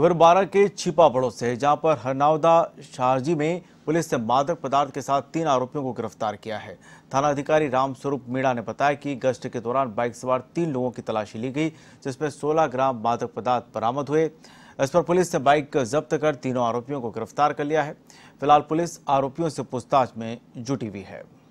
बारह के छिपा पड़ोस से जहां पर हरनावदा शाहजी में पुलिस ने मादक पदार्थ के साथ तीन आरोपियों को गिरफ्तार किया है थाना अधिकारी रामस्वरूप मीणा ने बताया कि गश्त के दौरान बाइक सवार तीन लोगों की तलाशी ली गई जिसमें 16 ग्राम मादक पदार्थ बरामद हुए इस पर पुलिस ने बाइक जब्त कर तीनों आरोपियों को गिरफ्तार कर लिया है फिलहाल पुलिस आरोपियों से पूछताछ में जुटी हुई है